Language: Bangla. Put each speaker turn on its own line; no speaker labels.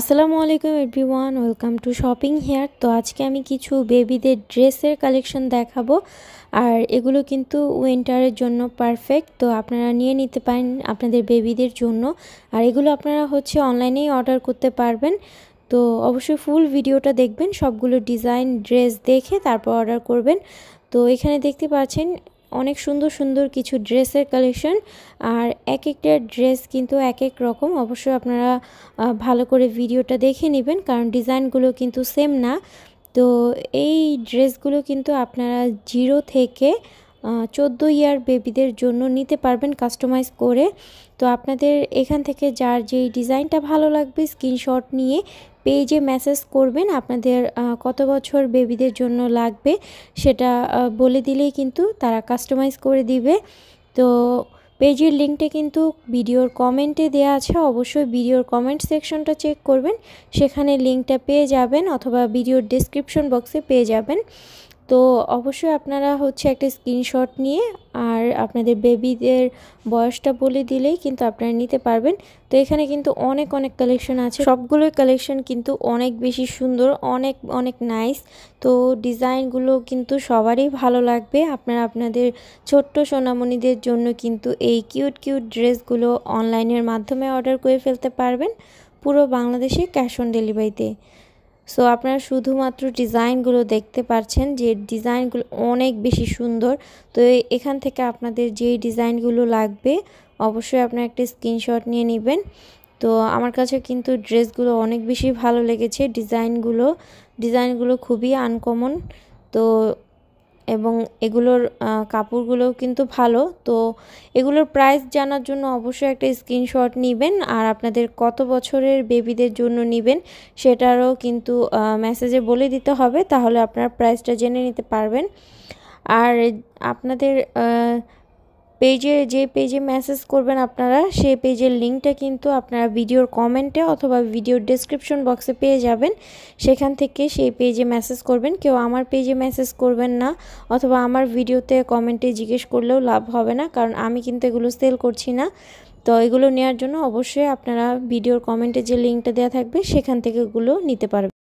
আসসালামু আলাইকুম everyone welcome to shopping here তো আজকে আমি কিছু বেবিদের ড্রেসের কালেকশন দেখাবো আর এগুলো কিন্তু উইন্টারের জন্য পারফেক্ট তো আপনারা নিয়ে নিতে পারেন আপনাদের বেবিদের জন্য আর এগুলো আপনারা হচ্ছে অনলাইনেই অর্ডার করতে পারবেন তো অবশ্যই ফুল ভিডিওটা দেখবেন সবগুলো ডিজাইন ড্রেস দেখে তারপর অর্ডার করবেন তো এখানে দেখতে পাচ্ছেন অনেক সুন্দর সুন্দর কিছু ড্রেসের কালেকশন আর এক একটা ড্রেস কিন্তু এক এক রকম অবশ্যই আপনারা ভালো করে ভিডিওটা দেখে নেবেন কারণ ডিজাইনগুলো কিন্তু সেম না তো এই ড্রেসগুলো কিন্তু আপনারা জিরো থেকে চোদ্দো ইয়ার বেবিদের জন্য নিতে পারবেন কাস্টমাইজ করে তো আপনাদের এখান থেকে যার যেই ডিজাইনটা ভালো লাগবে স্ক্রিনশট নিয়ে পেজে মেসেজ করবেন আপনাদের কত বছর বেবিদের জন্য লাগবে সেটা বলে দিলেই কিন্তু তারা কাস্টমাইজ করে দিবে তো পেজের লিঙ্কটা কিন্তু ভিডিওর কমেন্টে দেওয়া আছে অবশ্যই ভিডিওর কমেন্ট সেকশনটা চেক করবেন সেখানে লিঙ্কটা পেয়ে যাবেন অথবা ভিডিওর ডিসক্রিপশন বক্সে পেয়ে যাবেন তো অবশ্যই আপনারা হচ্ছে একটা স্ক্রিনশট নিয়ে আর আপনাদের বেবিদের বয়সটা বলে দিলেই কিন্তু আপনারা নিতে পারবেন তো এখানে কিন্তু অনেক অনেক কালেকশন আছে সবগুলোই কালেকশন কিন্তু অনেক বেশি সুন্দর অনেক অনেক নাইস তো ডিজাইনগুলো কিন্তু সবারই ভালো লাগবে আপনারা আপনাদের ছোট্ট সোনামণিদের জন্য কিন্তু এই কিউট কিউট ড্রেসগুলো অনলাইনের মাধ্যমে অর্ডার করে ফেলতে পারবেন পুরো বাংলাদেশে ক্যাশ অন ডেলিভারিতে সো আপনারা শুধুমাত্র ডিজাইনগুলো দেখতে পারছেন যে ডিজাইনগুলো অনেক বেশি সুন্দর তো এখান থেকে আপনাদের যেই ডিজাইনগুলো লাগবে অবশ্যই আপনারা একটা স্ক্রিনশট নিয়ে নেবেন তো আমার কাছে কিন্তু ড্রেসগুলো অনেক বেশি ভালো লেগেছে ডিজাইনগুলো ডিজাইনগুলো খুবই আনকমন তো এবং এগুলোর কাপড়গুলোও কিন্তু ভালো তো এগুলোর প্রাইস জানার জন্য অবশ্যই একটা স্ক্রিনশট নেবেন আর আপনাদের কত বছরের বেবিদের জন্য নেবেন সেটারও কিন্তু মেসেজে বলে দিতে হবে তাহলে আপনার প্রাইসটা জেনে নিতে পারবেন আর আপনাদের পেজে যে পেজে মেসেজ করবেন আপনারা সেই পেজের লিঙ্কটা কিন্তু আপনারা ভিডিওর কমেন্টে অথবা ভিডিওর ডেসক্রিপশন বক্সে পেয়ে যাবেন সেখান থেকে সেই পেজে মেসেজ করবেন কেউ আমার পেজে মেসেজ করবেন না অথবা আমার ভিডিওতে কমেন্টে জিজ্ঞেস করলেও লাভ হবে না কারণ আমি কিন্তু এগুলো সেল করছি না তো এগুলো নেওয়ার জন্য অবশ্যই আপনারা ভিডিওর কমেন্টে যে লিঙ্কটা দেওয়া থাকবে সেখান থেকে এগুলো নিতে পারবেন